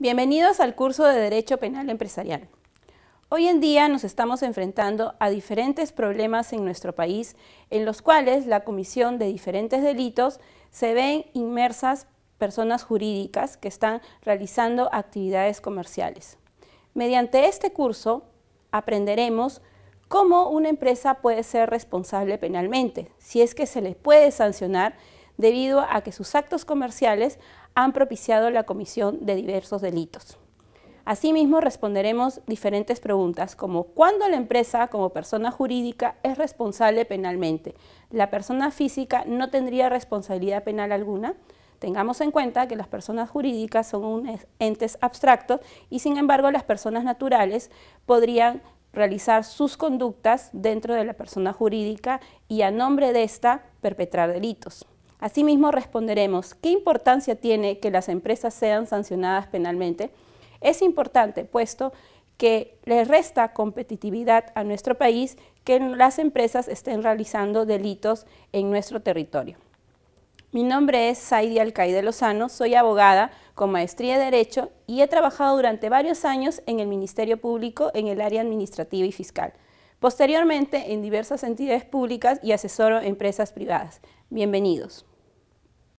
Bienvenidos al curso de Derecho Penal Empresarial. Hoy en día nos estamos enfrentando a diferentes problemas en nuestro país en los cuales la comisión de diferentes delitos se ven inmersas personas jurídicas que están realizando actividades comerciales. Mediante este curso aprenderemos cómo una empresa puede ser responsable penalmente, si es que se le puede sancionar debido a que sus actos comerciales han propiciado la comisión de diversos delitos. Asimismo, responderemos diferentes preguntas como ¿cuándo la empresa como persona jurídica es responsable penalmente? ¿La persona física no tendría responsabilidad penal alguna? Tengamos en cuenta que las personas jurídicas son entes abstractos y sin embargo las personas naturales podrían realizar sus conductas dentro de la persona jurídica y a nombre de esta perpetrar delitos. Asimismo, responderemos qué importancia tiene que las empresas sean sancionadas penalmente. Es importante, puesto que le resta competitividad a nuestro país que las empresas estén realizando delitos en nuestro territorio. Mi nombre es Saidi Alcaide Lozano, soy abogada con maestría de Derecho y he trabajado durante varios años en el Ministerio Público en el área administrativa y fiscal. Posteriormente, en diversas entidades públicas y asesoro empresas privadas. Bienvenidos.